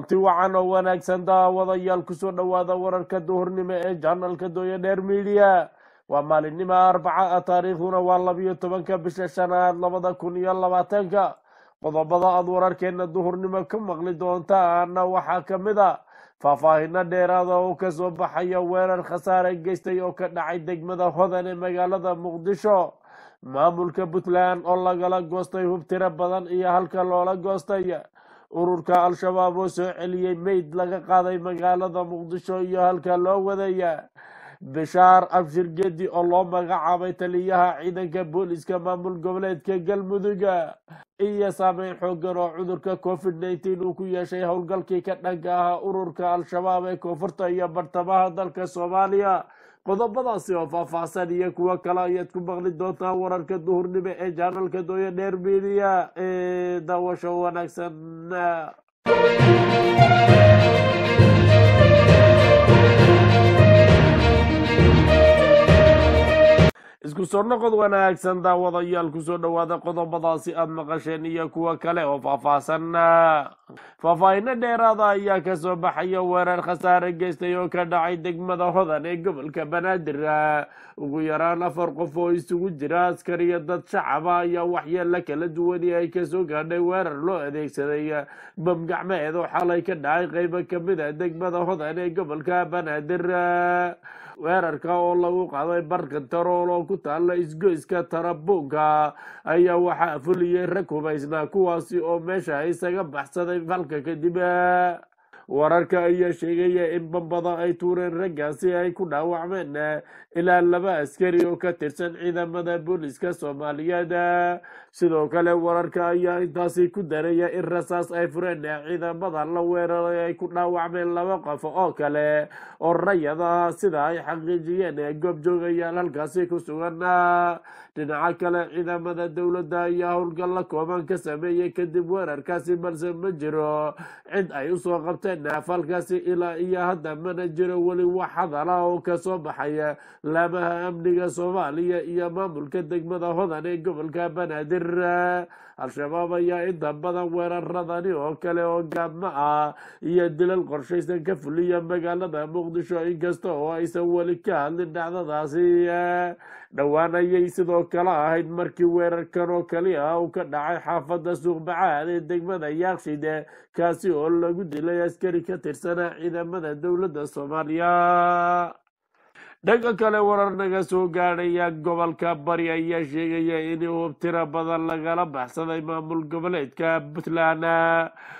kulanti wacan oo wanaagsan daawadayaal kusoo dhowaada wararka duhurnimo ee janalka dooya dheer midiya waa maalinima arbaca a ah, taariikhduna waa labiyo tobanka bisha shanaad labada kun iyo labaatanka qodobada aad wararkeenna duhurnimo ka maqli doontaana waxaa ka mid a ah, faahfaahino dheeraada oo kasoo baxaya weerar khasaare geystay oo ka dhacay degmada hodan ee magaalada muqdisho maamulka puntland oo lagala goostay hub tiro badan iyo halka loola goostay ururka al-shabaab oo soo celiyey meyd laga qaaday magaalada muqdisho iyo halka loo wadaya bashaar abshir gedi oo loo magacaabay taliyaha ciidanka booliska maamul goboleedka galmuduga iyo saameyn xoogan oo cudurka covid nineteen uu ku yeeshay howlgalkii ka dhanka ahaa ururka al-shabaab ee koonfurta iyo bartamaha dalka soomaaliya qodobadaasi oo faahfaahsan iyo kuwo kale ayaad ku maqli doontaan wararka duhurnimo ee jaanalka dooya dheer midiya daawasho wanaagsan isku soo noqod wanaagsan daawadayaal kusoo dhowaada qodobadaasi aad maqasheen iyo kuwa kale oo faahfaahsanna faahfaahino dheeraada ayaa ka soo baxaya weerar khasaare geystay oo ka dhacay degmada hodan ee gobolka banaadir ugu yaraan afar qof oo isugu jira askariyo dad shacaba ayaa waxyeella kala duwan duwani ay kasoo gaadhay weerar loo adeegsaday bam gacmaheed oo xalay ka dhacay qeybo ka mid a ah degmada hodan ee gobolka banaadir weerarka oo lagu qaaday barka tarool oo ku taalla isgoyska tarabuunka ayaa waxaa fuliyey rag hubaysnaa kuwaasi oo meesha isaga baxsaday falka kadib wararka ayaa sheegaya in bambada ay tuureen raggaasi ay ku dhaawacmeen eh, ilaa laba askari oo ka tirsan ciidamada booliska soomaaliyeed sidoo kale wararka ayaa intaasi ku daraya in rasaas ay fureen eh, ciidamada la weeraray ay ku dhaawacmeen laba qof oo kale oo rayada sida ay xaqiijiyeen eh, goobjoogayaal halkaasi ku sugan dhinaca kale ciidamada dowladda ayaa howlgalla kooban ka sameeyey kadib weerarkaasi balse ma jiro cid ay usoo qabteen leenaha falkaasi ilaa iyo hadda mana jiro weli wax hadala oo kasoo baxaya laamaha amniga soomaaliya iyo maamulka degmada hodan ee gobolka banaadir al-shabaab ayaa inta badan weeraradani oo kale oo gaadma ah iyo dilal qorshaysan ka fuliya magaalada muqdisho inkasta oo aysan weli ka hadlin dhacdadaasi dhowaan ayay sidoo kale ahayd markii weerarkan oo kali ah uu ka dhacay xaafadda suuqbacaad ee degmada yaaqshide kaasi oo lagu dilay askari ka tirsanaa ciidamada dowladda soomaaliya dhanka kale warar naga soo gaadhaya gobolka bari ayaa sheegaya in hub tiro badan lagala baxsaday maamul goboleedka puntland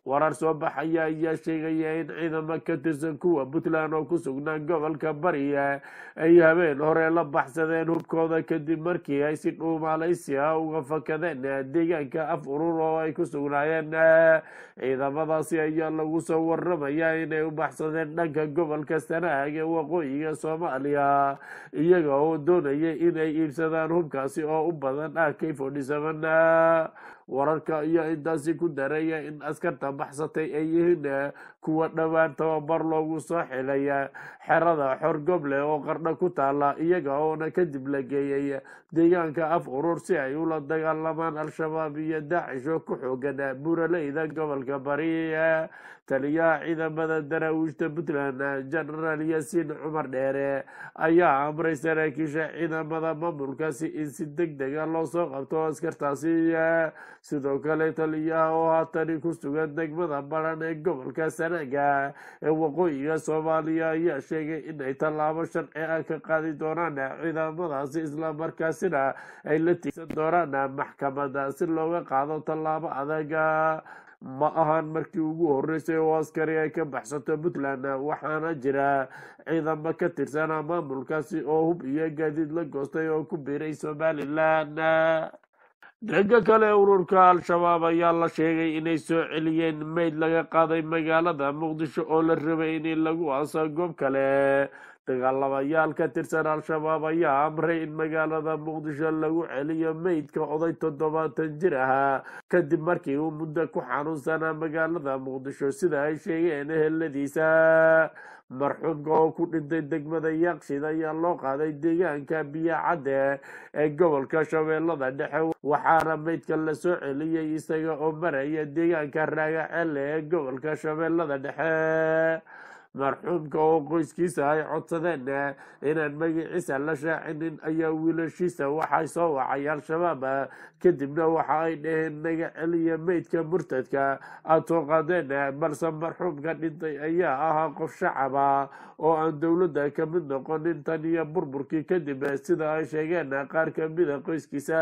warar soo baxaya ayaa sheegaya in ciidamo ka tirsan kuwa puntland oo ku sugnaa gobolka bari ay habeen hore la baxsadeen hubkooda kadib markii ay si dhuumalaysi ah uga fakadeen deegaanka af urur oo ay ku sugnaayeen ciidamadaasi ayaa lagu soo waramayaa inay u baxsadeen dhanka gobolka sanaag ee waqooyiga soomaaliya iyaga oo doonaya inay iibsadaan hubkaasi oo u badan ah k forty seven wararka iyo intaasi ku daraya in askarta baxsatay ay yihiin eh, kuwa dhowaan tababar loogu soo xilaya xerada xor goble oo qardho ku taalla iyaga oona kadib la geeyay deegaanka af urur si ay ula dagaalamaan al-shabaab iyo daacish oo ku xoogan eh, buuraleyda gobolka bari eh, taliyaha ciidamada daraawiishta puntland jenaraal yaasiin cumar dheere ayaa amray saraakiisha ciidamada maamulkaasi in si deg dega ah loo soo qabto askartaasi sidoo kale taliyaha oo haatani ku sugan degmada baran ee gobolka sanaga ee waqooyiga soomaaliya ayaa sheegay inay tallaabo sharci ah ka qaadi doonaan ciidamadaasi islamarkaasina ay la tiisan doonaan maxkamada si looga qaado tallaabo adaga ma ahan markii ugu horreysay oo askari ay ka baxsato puntland waxaana jira ciidamo ka tirsana maamulkaasi oo hub iyo gaadiid la goostay oo ku biiray somalilan ragga kale ururka al-shabaab ayaa la sheegay inay soo celiyeen meyd laga qaaday magaalada muqdisho oo la rabay inay lagu aaso goob kale dagaalabayaal ka tirsan al-shabaab ayaa amray in magaalada muqdisho lagu celiyo meydka oday toddobaatan jir aha kadib markii uu muddo ku xanuunsanaa magaalada muqdisho sida ay sheegeen eheladiisa marxuumka oo ku dhintay degmada yaqshin ayaa loo qaaday deegaanka biyacadde ee gobolka shabeellada dhexe waxaana meydka lasoo celiyey isaga oo maraya deegaanka raagaceele ee gobolka shabeellada dhexe marxuumka oo qoyskiisa ay codsadeen eh, inaan magiciisa la shaacinin ayaa wiilashiisa waxay soo wacay al-shabaab eh, kadibna waxa ay dhaheen naga celiya meydka murtadka aad soo qaadeen eh, balse marxuumka dhintay ayaa ahaa qof shacaba oo aan dowladda ka mid noqonin tan iyo burburkii kadib sida ay sheegeen qaar kamida ah qoyskiisa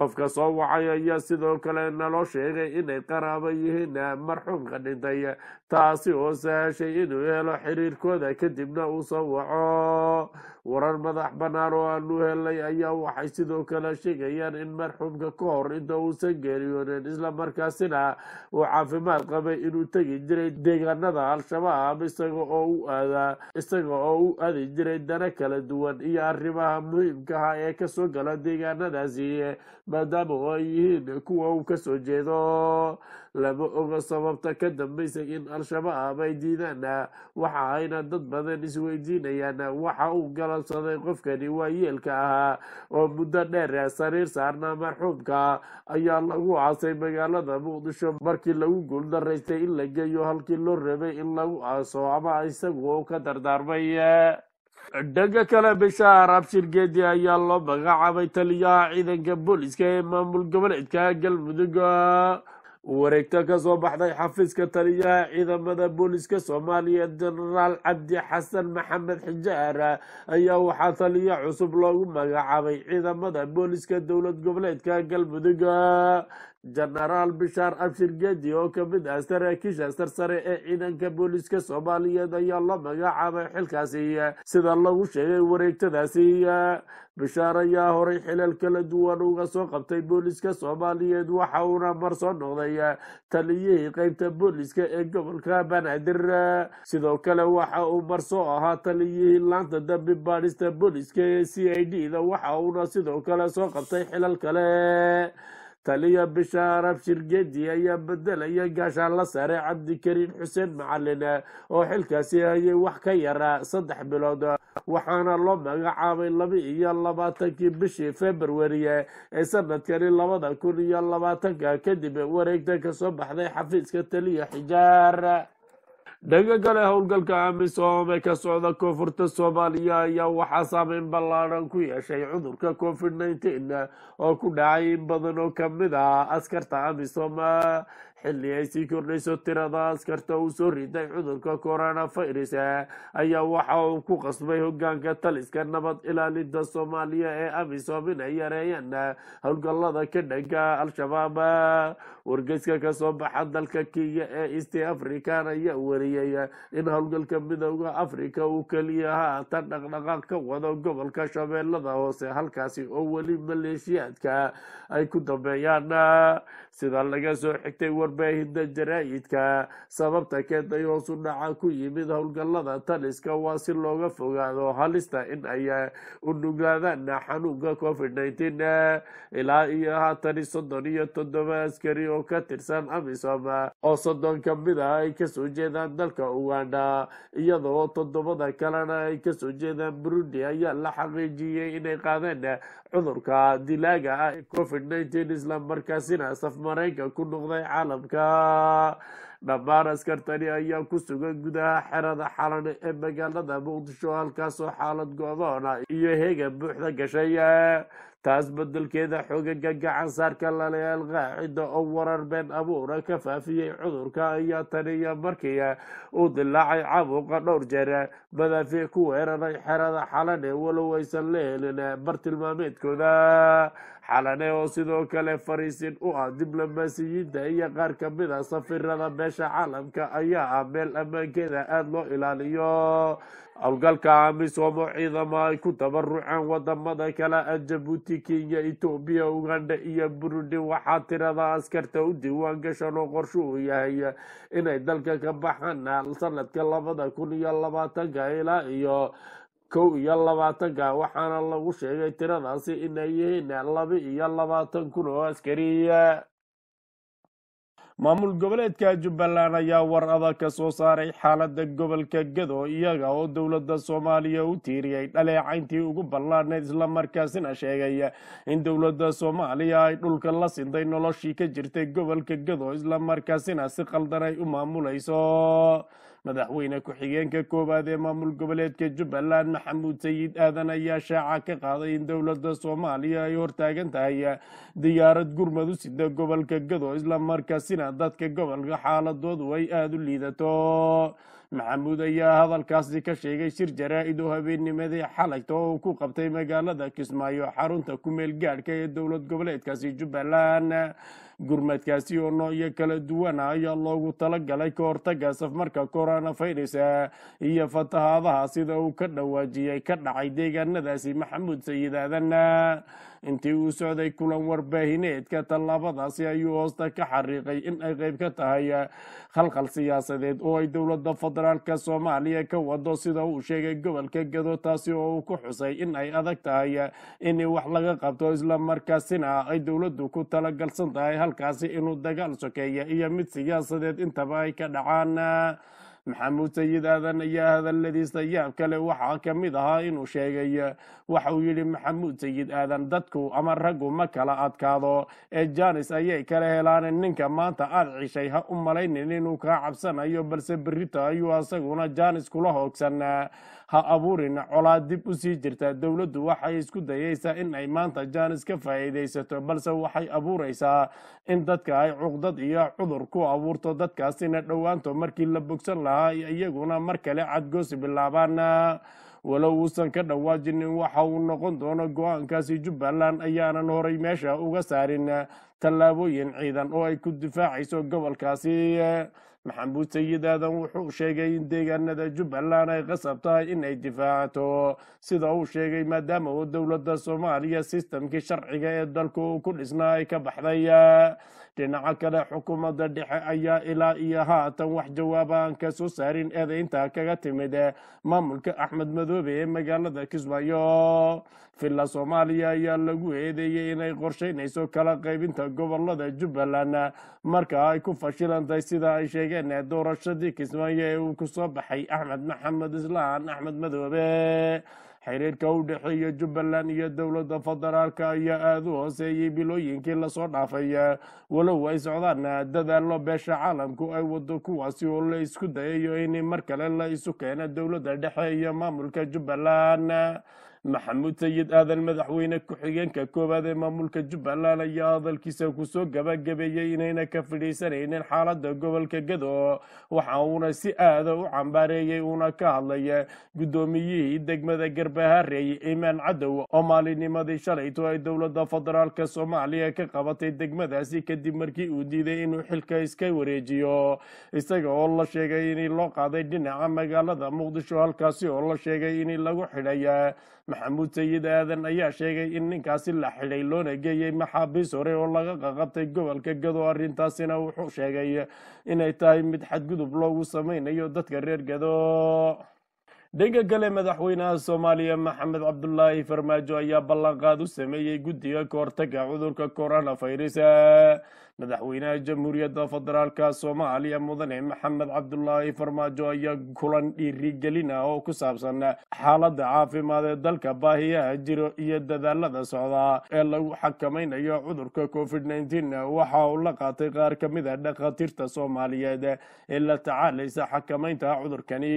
qofka soo wacay ayaa sidoo kale naloo sheegay inay qaraaba yihiin marxuumka dhintay taasi oo sahashay inuu helo xiriirkooda kadibna uu soo waco warar madax bannaan oo aanu helnay ayaa waxay sidoo kale sheegayaan in marxuumka ka hor inta uusan geeriyoonin markaasina uu caafimaad qabay inuu tegi jiray deegaanada al-shabaab isaga oo u aada isaga oo u aadi jiray dana kala duwan iyo arrimaha muhiimkaha ah ee kasoo gala deegaanadaasi maadaama oo ay yihiin kuwa uu kasoo jeedo lama ogo sababta ka dambaysay in al-shabaab ay diidaana waxa ayna dad badan isweydiinayaan waxa uu galabsaday qofkani waayeelka ahaa oo muddo dheer sariir saarnaa marxuumka ayaa lagu aasay magaalada muqdisho markii lagu guuldaraystay in la geeyo halkii loo rabay in lagu aaso ama isagu oo ka dardaarmay eh, dhanka kale bishaar abshir geedi ayaa loo magacaabay taliyaha ciidanka booliska ee maamul goboleedka galmudug wareegto kasoo baxday xafiiska taliyaha ciidamada booliska soomaaliya jenaraal cabdi xasan maxamed xijaar ayaa waxaa taliya cusub loogu magacaabay ciidamada booliska dowlad goboleedka galmudug jenaraal bishaar abshir geedi oo ka mid ah saraakiisha sarsare ee ciidanka booliska soomaaliyeed ayaa la magacaabay xilkaasi sida lagu sheegay wareegtadaasi bishaar ayaa horay xilal kala duwan uga soo qabtay booliska soomaaliyeed waxa uuna mar soo noqday taliyihii qaybta booliska ee gobolka banaadir sidoo kale waxa uu mar soo ahaa taliyihii laanta dambi baadhista booliska ee c i d da waxa uuna sidoo kale soo qabtay xilal kale taliya bishaaraf shirgedi ayaa bedelaya la saaray cabdikariim xuseen macalin oo xilkaasi hayay wax ka yara saddex bilood waxaana loo magacaabay laba iyo labaatankii bishii februari ee sanadkani labada kun iyo labaatanka kadib wareegta kasoo baxday xafiiska taliya xijaar dhagagale howlgalka amisom ee ka socda koonfurta soomaaliya ayaa waxaa saameyn ballaadhan ku yeeshay cudurka covid nneteen oo ku dhacay in badan oo kamid ah askarta amisom xilli ay sii kordhayso tirada askarta uu soo riday cudurka coronavirus ayaa waxa uu ku qasbay hogaanka taliska nabad ilaalinta soomaaliya ee amisom inay yareeyaan howlgalada ka dhanka al-shabaab wargeyska kasoo baxa dalka kenya ee east african ayaa weri sheegaya in howlgalka midowda afrika uu keliya ahaa ta dhaqdhaqaaq ka wado gobolka shabeellada hoose halkaasi oo weli maleeshiyaadka ay ku dambeeyaan sida laga soo xigtay warbaahinta jaraa'idka sababta keentay hoosu dhaca ku yimid howlgalada taliska waa si looga fogaado halista in ay eh, u nuglaadaan xanuunka covid nneteen eh, ilaa iyo haatani soddon iyo toddoba askari oo ka tirsan amisom oo soddon ka mid ah ay kasoo jeedaan dalka uganda iyadoo toddobada kalena ay kasoo jeedaan burundi ayaa la xaqiijiyey inay qaadeen cudurka dilaaga ah ee covid nineteen islam markaasina saf ku noqday caalamka dhammaan askartani ayaa ku sugan gudaha xerada xalan ee magaalada muqdisho halkaasoo xaalad go doon ah iyo heega buuxda gashay taas beddelkeeda xoogaga gacan saarka laleyaal qaacidda oo warar been abuura ka faafiyey cudurka ayaa taniya markii uu dilaacay cabuqa dhowr jeer madaafiic ku weeraray xerada xalane walow aysan la helin bartilmaameedkooda xalane oo sidoo kale fariisin u ah diblomaasiyiinta iyo qaar a ah safirada beesha caalamka ayaa ah meel ammaankeeda aada loo ilaaliyo howlgalka amisom ciidama ay ku tabarucaan wadamada kale a jabuuti kenya etoobiya uganda iyo burundi waxaa tirada askarta u diiwaan gashan oo qorsho uu yahay inay dalka ka baxaan sanadka labada kun iyo labaatanka ilaa iyo kow iyo labaatanka waxaana lagu sheegay tiradaasi inay yihiin laba iyo labaatan kun oo askariya maamul goboleedka jubbaland ayaa war adag ka soo saaray xaaladda gobolka gado iyaga oo dowladda soomaaliya u tiiriyey dhaleecayntii ugu ballaadnayd islamarkaasina sheegay in dowladda soomaaliya ay dhulka la sinday noloshii ka jirtay gobolka gado islamarkaasina si qaldan ay u maamulayso madaxweyne ku-xigeenka koowaad ee maamul goboleedka jubbaland maxamuud sayid aadan ayaa shaaca ka qaaday in dowladda soomaaliya ay hortaagan tahay diyaarad gurmad u sida gobolka gado islamarkaasina dadka gobolka xaaladoodu ay aada u liidato maxamuud ayaa hadalkaasi ka sheegay shir jaraa-id oo habeennimadii xalayta oo uu ku qabtay magaalada kismaayo xarunta ku meel gaadhka ah ee dowlad goboleedkaasi jubbaland gurmadkaasi oo noocyo kala duwana ah ayaa loogu talagalay ka hortagga safmarka koronafayrusa iyo fatahaadaha sida uu ka dhawaajiyey ka dhacay deegaanadaasi maxamuud sayid aadanna intii uu socday kulan warbaahineedka tallaabadaasi ayuu hoosta ka xariiqay in ay qayb ka tahay khalkhal siyaasadeed oo ay dowladda federaalka soomaaliya ka wado sida uu sheegay gobolka gedo taasi oo uu ku xusay in ay adag tahay in wax laga qabto isla markaasina ay dowladdu ku talagalsan tahay dagaalkaasi inuu dagaal sokeeya iyo mid siyaasadeed intaba ay ka dhacaan maxamuud sayid aadan ayaa hadalladiisa ah. yaab kale waxaa ka mid ahaa inuu sheegay waxa uu yidhi maxamuud sayid aadan dadku ama raggu ma kala adkaado ee janis ayay kala helaan ninka maanta aad cishay ha u malaynin inuu kaa cabsanayo balse berrita ayuu asaguna janis kula hoogsan ha abuurin colaad dib u sii jirta dowladdu waxay isku dayaysaa in ay maanta janis ka faa'iidaysato balse waxay abuuraysaa in dadka ay cuqdad iyo cudur ku abuurto dadkaasina dhowaanto markii la bogsan lahaa lahaa iyaguna mar kale cadgoosi bilaabaan walow uusan ka dhowaajinin waxa uu noqon doono go-aankaasi jubbaland ayaanan horay meesha uga saarin tallaabooyin ciidan oo ay ku difaacayso gobolkaasi maxamuud sayid aadan wuxuu sheegay in deegaanada jubbaland ay qasab tahay in difaacato sida uu sheegay maadaama uu dowladda soomaaliya sistamkii sharciga ee dalku uu ku dhisnaa ay ka baxday dhinaca kale xukuumadda dhexe ayaa ilaa iyo haatan wax jawaaba aan ka soo saarin eedayntaa kaga timid maamulka axmed madoobe ee magaalada kismaayo villa soomaaliya ayaa lagu eedeeyey inay qorshaynayso kala qaybinta gobolada jubbaland marka ay ku fashilantay sida ay sheegeen doorashadii kismaayo ee uu ku soo baxay axmed maxamed islaan axmed madoobe xiriirka u dhexeeya jubbaland iyo dowladda federaalka ayaa aada u hooseeyey bilooyinkii lasoo dhaafay walow ay socdaan dadaallo beesha caalamku ay waddo kuwaasi oo la isku dayayo in mar kale la isu keeno dowladda dhexe iyo maamulka jubbaland maxamuud sayid aadan madaxweyne ku-xigeenka koowaad ee maamulka jubbaland ayaa hadalkiisa kusoo gabagabeeyey inayna ka fidhaysanaynin xaaladda gobolka gedo waxa uuna si aada u cambaareeyey uuna ka hadlaya guddoomiyihii degmada garbaharey imaan cadow oo maalinimadii shalayto ay dowladda federaalka soomaaliya ka qabatay degmadaasi kadib markii uu diiday inuu xilka iska wareejiyo isaga oo la sheegay in loo qaaday dhinaca magaalada muqdisho halkaasi oo la sheegay in lagu xidhaya maxamuud sayid aadan ayaa sheegay in ninkaasi la xidhay loona geeyey maxaabiis hore oo laga qaqabtay gobolka gado arrintaasina wuxuu sheegay inay tahay mid xadgudub loogu samaynayo dadka reer gedo dhanka kale madaxweynaha soomaaliya maxamed cabdulaahi farmaajo ayaa ballanqaad u sameeyey guddiga ka hortaga cudurka koronafirus madaxweynaha jamhuuriyadda federaalka soomaaliya mudane maxamed cabdulaahi farmaajo ayaa kulan dhiirigelin ah oo ku saabsan xaaladda caafimaad ee dalka baahiyaha jiro iyo dadaalada socdaa ee lagu xakamaynayo cudurka covid nteen waxa uu la qaatay qaar ka mid a ah dhakhaatiirta soomaaliyeed ee la tacaalaysa xakamaynta cudurkani